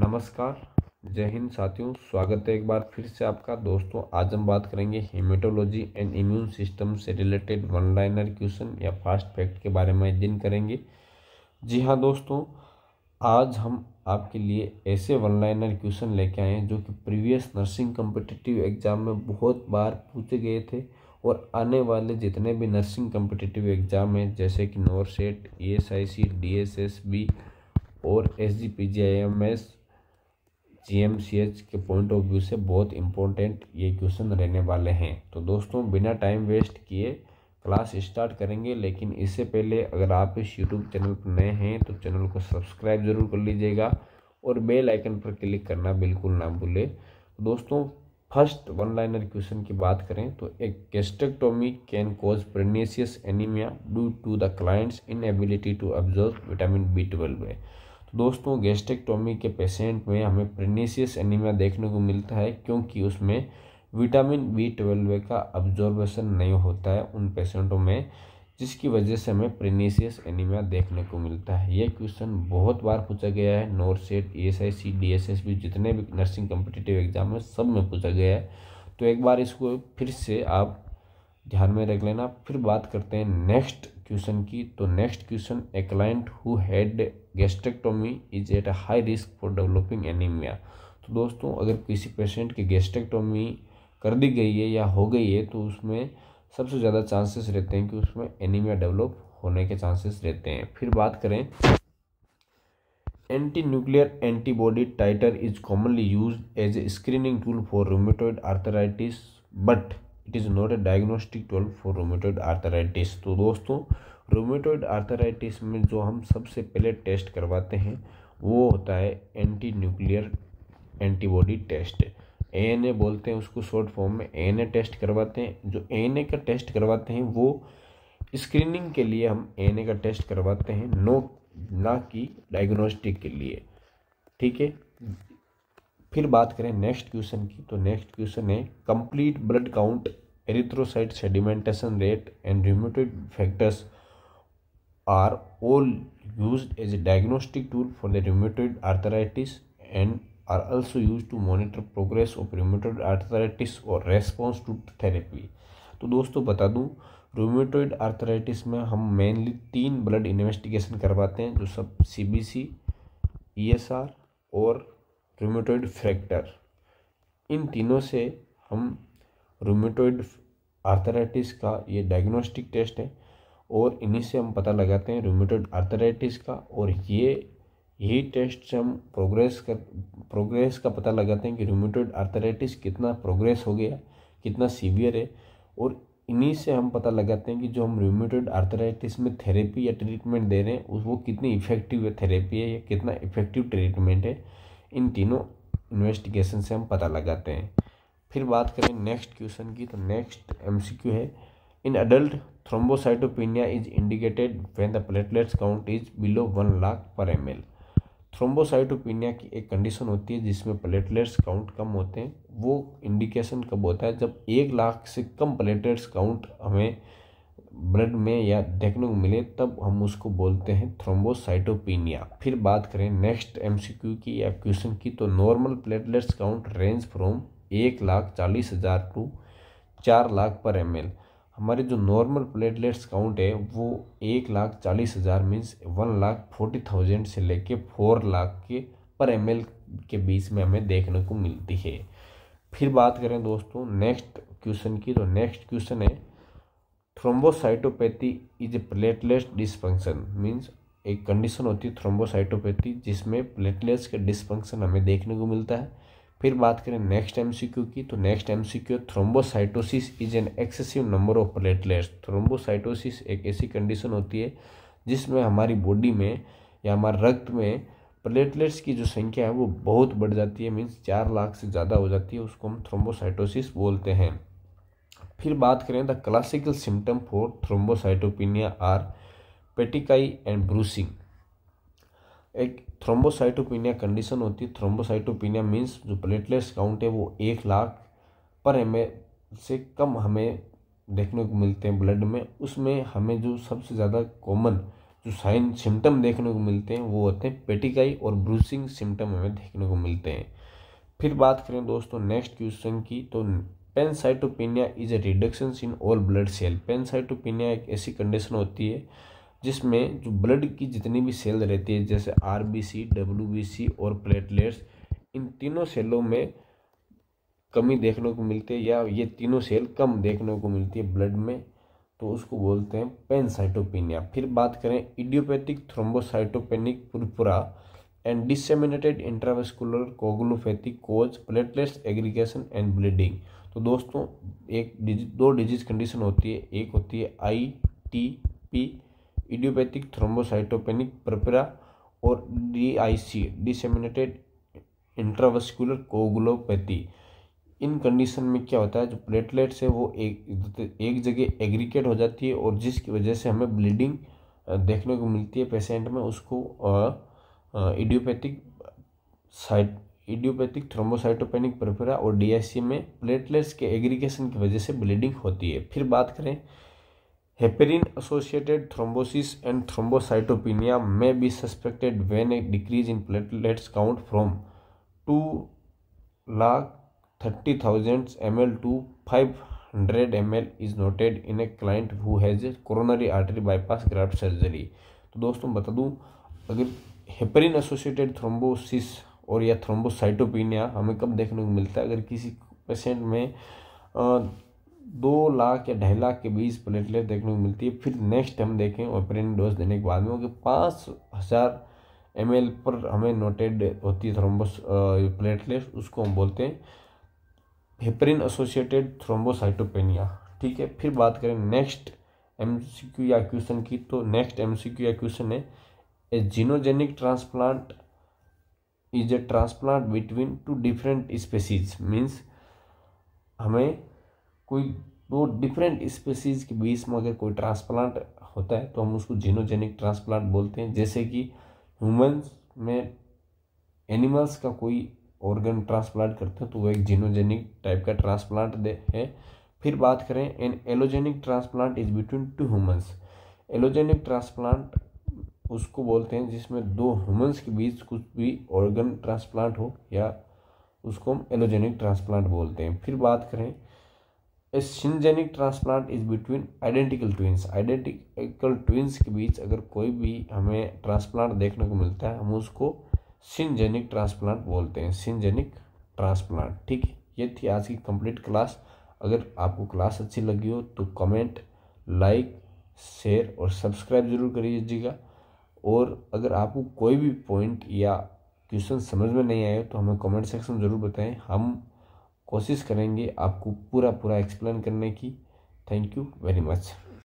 नमस्कार जय हिंद साथियों स्वागत है एक बार फिर से आपका दोस्तों आज हम बात करेंगे हेमेटोलॉजी एंड इम्यून सिस्टम से रिलेटेड वन लाइनर क्वेश्चन या फास्ट फैक्ट के बारे में दिन करेंगे जी हाँ दोस्तों आज हम आपके लिए ऐसे वन लाइनर क्वेश्चन लेके आए हैं जो कि प्रीवियस नर्सिंग कम्पिटिटिव एग्जाम में बहुत बार पूछे गए थे और आने वाले जितने भी नर्सिंग कम्पिटिटिव एग्जाम हैं जैसे कि NORCET E S I C D S S S B S G P G I M S जी के पॉइंट ऑफ व्यू से बहुत इंपॉर्टेंट ये क्वेश्चन रहने वाले हैं तो दोस्तों बिना टाइम वेस्ट किए क्लास स्टार्ट करेंगे लेकिन इससे पहले अगर आप इस यूट्यूब चैनल पर नए हैं तो चैनल को सब्सक्राइब जरूर कर लीजिएगा और बेल आइकन पर क्लिक करना बिल्कुल ना भूले तो दोस्तों फर्स्ट वन लाइनर क्वेश्चन की बात करें तो एक gastrectomy can cause pernicious anaemia due to the client's inability to absorb vitamin B twelve है तो दोस्तों गैस्ट्रेक्टोमी के पेशेंट में हमें प्रेनीसियस एनीमिया देखने को मिलता है क्योंकि उसमें विटामिन बी ट्वेल्व का अब्जॉर्बेशन नहीं होता है उन पेशेंटों में जिसकी वजह से हमें प्रेनीसियस एनीमिया देखने को मिलता है ये क्वेश्चन बहुत बार पूछा गया है NORCET E S I C D S S S जितने भी नर्सिंग कम्पिटेटिव एग्जाम है सब में पूछा गया है तो एक बार इसको फिर से आप ध्यान में रख लेना फिर बात करते हैं नेक्स्ट क्वेश्चन की तो next question a client who had gastrectomy is at a high risk for developing anaemia तो दोस्तों अगर किसी पेशेंट की गेस्टेक्टोमी कर दी गई है या हो गई है तो उसमें सबसे ज़्यादा चांसेस रहते हैं कि उसमें एनीमिया डेवलप होने के चांसेस रहते हैं फिर बात करें antinuclear antibody titre is commonly use as a screening tool for rheumatoid arthritis but it is not a diagnostic tool for rheumatoid arthritis तो दोस्तों रोमेटोइड आर्थराइटिस में जो हम सबसे पहले टेस्ट करवाते हैं वो होता है antinuclear antibody test A बोलते हैं उसको शॉर्ट फॉर्म में ए टेस्ट करवाते हैं जो ए का टेस्ट करवाते हैं वो स्क्रीनिंग के लिए हम ए का टेस्ट करवाते हैं नो ना कि डायग्नोस्टिक के लिए ठीक है फिर बात करें नेक्स्ट क्वेश्चन की तो नेक्स्ट क्वेश्चन है complete blood count erythrocyte sedimentation rate and rheumatoid factors are all use as a diagnostic tool for the rheumatoid arthritis and are also use to monitor progress of rheumatoid arthritis और response to therapy तो दोस्तों बता दूँ rheumatoid arthritis में हम mainly तीन blood investigation करवाते हैं जो सब C C B E S R और रोमेटोइड फ्रैक्टर इन तीनों से हम रोमेटोइड आर्थराइटिस का ये डायग्नोस्टिक टेस्ट है और इन्हीं से हम पता लगाते हैं रोमेटोइड आर्थराइटिस का और ये यही टेस्ट से हम प्रोग्रेस कर प्रोग्रेस का पता लगाते हैं कि रोमेटोइड आर्थराइटिस कितना प्रोग्रेस हो गया कितना सीवियर है और इन्हीं से हम पता लगाते हैं कि जो हम रोमेटोइड आर्थराइटिस में थेरेपी या ट्रीटमेंट दे रहे हैं उस वो कितनी इफेक्टिव है थेरेपी है या कितना इफेक्टिव ट्रीटमेंट है इन तीनों इन्वेस्टिगेशन से हम पता लगाते हैं फिर बात करें नेक्स्ट क्वेश्चन की तो नेक्स्ट एम है in adult thrombocytopenia is indicated when the platelets count is below one lakh per M L thrombocytopenia की एक कंडीशन होती है जिसमें प्लेटलेट्स काउंट कम होते हैं वो इंडिकेशन कब होता है जब एक लाख से कम प्लेटलेट्स काउंट हमें ब्लड में या देखने को मिले तब हम उसको बोलते हैं थ्रोम्बोसाइटोपिनिया फिर बात करें नेक्स्ट एमसीक्यू की या क्वेश्चन की तो normal platelets count range from एक लाख चालीस हज़ार टू चार लाख पर एम हमारे जो नॉर्मल प्लेटलेट्स काउंट है वो एक लाख चालीस हज़ार means one lakh forty thousand से लेके फोर लाख के पर एम के बीच में हमें देखने को मिलती है फिर बात करें दोस्तों नेक्स्ट क्वेश्चन की तो नेक्स्ट क्वेश्चन है thrombocytopathy is a platelets dysfunction means एक कंडीशन होती है थ्रोम्बोसाइटोपैथी जिसमें प्लेटलेट्स के डिसफंक्शन हमें देखने को मिलता है फिर बात करें नेक्स्ट एमसीक्यू की तो next MCQ thrombocytosis is an excessive number of platelets thrombocytosis एक ऐसी कंडीशन होती है जिसमें हमारी बॉडी में या हमारे रक्त में प्लेटलेट्स की जो संख्या है वो बहुत बढ़ जाती है मीन्स चार लाख से ज़्यादा हो जाती है उसको हम थ्रोम्बोसाइटोसिस बोलते हैं फिर बात करें the classical symptom for thrombocytopenia are petechiae and bruising एक थ्रोम्बोसाइटोपिनिया कंडीशन होती है थ्रोम्बोसाइटोपिनिया मीन्स जो प्लेटलेट्स काउंट है वो एक लाख पर एम से कम हमें देखने को मिलते हैं ब्लड में उसमें हमें जो सबसे ज़्यादा कॉमन जो साइन सिम्टम देखने को मिलते हैं वो होते हैं पेटिकाई और ब्रूसिंग सिम्टम हमें देखने को मिलते हैं फिर बात करें दोस्तों नेक्स्ट क्वेश्चन की तो pancytopenia is a reduction in all blood cell pancytopenia एक ऐसी कंडीशन होती है जिसमें जो ब्लड की जितनी भी सेल रहती है जैसे R B C W B C और प्लेटलेट्स इन तीनों सेलों में कमी देखने को मिलती है या ये तीनों सेल कम देखने को मिलती है ब्लड में तो उसको बोलते हैं पेनसाइटोपिनिया फिर बात करें idiopathic thrombocytopenic purpura and disseminated intravascular coagulopathic cause platelets aggregation and bleeding तो दोस्तों एक दो डिजीज कंडीशन होती है एक होती है I T P idiopathic thrombocytopenic purpura और D I C disseminated intravascular coagulopathy इन कंडीशन में क्या होता है जो प्लेटलेट्स है वो एक एक जगह एग्रीकेट हो जाती है और जिसकी वजह से हमें ब्लीडिंग देखने को मिलती है पेशेंट में उसको idiopathic site idiopathic thrombocytopenic purpura और डीआईसी में प्लेटलेट्स के एग्रीगेशन की वजह से ब्लीडिंग होती है फिर बात करें heparin associated thrombosis and thrombocytopenia may be suspected when a decrease in platelets count from two lakh thirty thousand M L to five hundred M L is noted in a client who has coronary artery bypass graft surgery तो दोस्तों बता दूँ अगर heparin associated thrombosis और या thrombocytopenia हमें कब देखने को मिलता है अगर किसी पेशेंट में दो लाख या ढाई लाख के बीच प्लेटलेट देखने को मिलती है फिर नेक्स्ट हम देखें ऑपरेंट डोज देने के बाद में क्योंकि पाँच हज़ार एम पर हमें नोटेड होती है थ्रोम्बोस प्लेटलेट उसको हम बोलते हैं हेपरिन एसोसिएटेड थ्रोम्बोसाइटोपेनिया ठीक है फिर बात करें नेक्स्ट एम या क्वेश्चन की तो नेक्स्ट एम या क्वेश्चन है a xenogenic transplant is a transplant between two different species means हमें कोई दो डिफरेंट स्पेसीज के बीच में अगर कोई ट्रांसप्लांट होता है तो हम उसको जीनोजेनिक ट्रांसप्लांट बोलते हैं जैसे कि ह्यूमंस में एनिमल्स का कोई ऑर्गन ट्रांसप्लांट करते हैं तो वो एक जीनोजेनिक टाइप का ट्रांसप्लांट दे है फिर बात करें an allogeneic transplant is between two humans allogeneic transplant उसको बोलते हैं जिसमें दो ह्यूमंस के बीच कुछ भी ऑर्गन ट्रांसप्लांट हो या उसको हम एलोजेनिक ट्रांसप्लांट बोलते हैं फिर बात करें a syngeneic transplant is between identical twins identical twins के बीच अगर कोई भी हमें ट्रांसप्लांट देखने को मिलता है हम उसको सिंजेनिक ट्रांसप्लांट बोलते हैं सिंजेनिक ट्रांसप्लांट ठीक है ये थी आज की कंप्लीट क्लास अगर आपको क्लास अच्छी लगी हो तो कमेंट लाइक शेयर और सब्सक्राइब जरूर करिएगा और अगर आपको कोई भी पॉइंट या क्वेश्चन समझ में नहीं आए तो हमें कमेंट सेक्शन में ज़रूर बताएं हम कोशिश करेंगे आपको पूरा पूरा एक्सप्लेन करने की थैंक यू वेरी मच